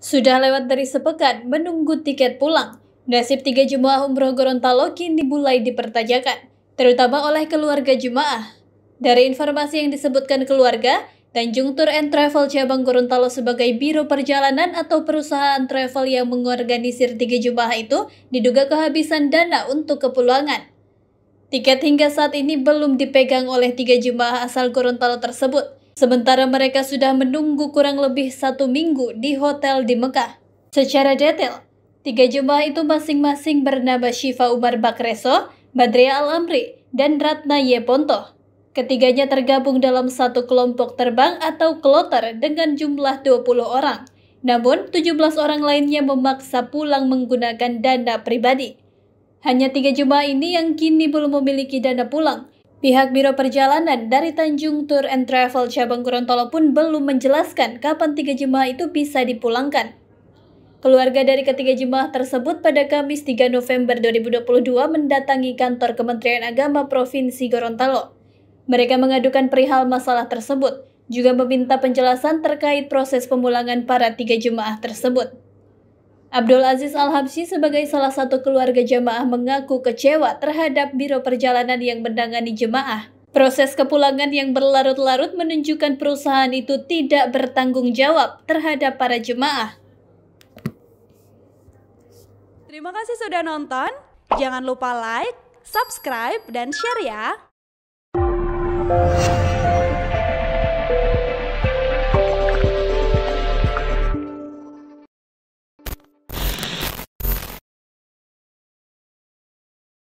Sudah lewat dari sepekan menunggu tiket pulang, nasib tiga jemaah umroh Gorontalo kini mulai dipertanyakan, terutama oleh keluarga jemaah. Dari informasi yang disebutkan keluarga, Tanjung Tour and Travel Cabang Gorontalo sebagai biro perjalanan atau perusahaan travel yang mengorganisir tiga jemaah itu diduga kehabisan dana untuk kepulangan. Tiket hingga saat ini belum dipegang oleh tiga jemaah asal Gorontalo tersebut. Sementara mereka sudah menunggu kurang lebih satu minggu di hotel di Mekah. Secara detail, tiga jemaah itu masing-masing bernama Syifa Umar Bakreso, Badria Al-Amri, dan Ratna Yeponto. Ketiganya tergabung dalam satu kelompok terbang atau kloter dengan jumlah 20 orang. Namun, 17 orang lainnya memaksa pulang menggunakan dana pribadi. Hanya tiga jemaah ini yang kini belum memiliki dana pulang, Pihak Biro Perjalanan dari Tanjung Tour and Travel Cabang Gorontalo pun belum menjelaskan kapan tiga jemaah itu bisa dipulangkan. Keluarga dari ketiga jemaah tersebut pada Kamis 3 November 2022 mendatangi kantor Kementerian Agama Provinsi Gorontalo. Mereka mengadukan perihal masalah tersebut, juga meminta penjelasan terkait proses pemulangan para tiga jemaah tersebut. Abdul Aziz Al-Habsyi sebagai salah satu keluarga jemaah mengaku kecewa terhadap Biro Perjalanan yang menangani jemaah. Proses kepulangan yang berlarut-larut menunjukkan perusahaan itu tidak bertanggung jawab terhadap para jemaah. Terima kasih sudah nonton. Jangan lupa like, subscribe, dan share ya.